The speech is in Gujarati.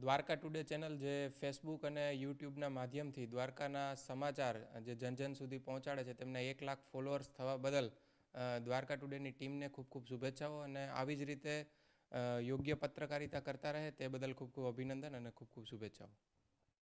દ્વારકા ટુડે ચેનલ જે ફેસબુક અને યુટ્યુબના માધ્યમથી દ્વારકાના સમાચાર જે જનજન સુધી પહોંચાડે છે તેમને એક લાખ ફોલોઅર્સ થવા બદલ દ્વારકા ટુડેની ટીમને ખૂબ ખૂબ શુભેચ્છાઓ અને આવી જ રીતે યોગ્ય પત્રકારિતા કરતા રહે તે બદલ ખૂબ ખૂબ અભિનંદન અને ખૂબ ખૂબ શુભેચ્છાઓ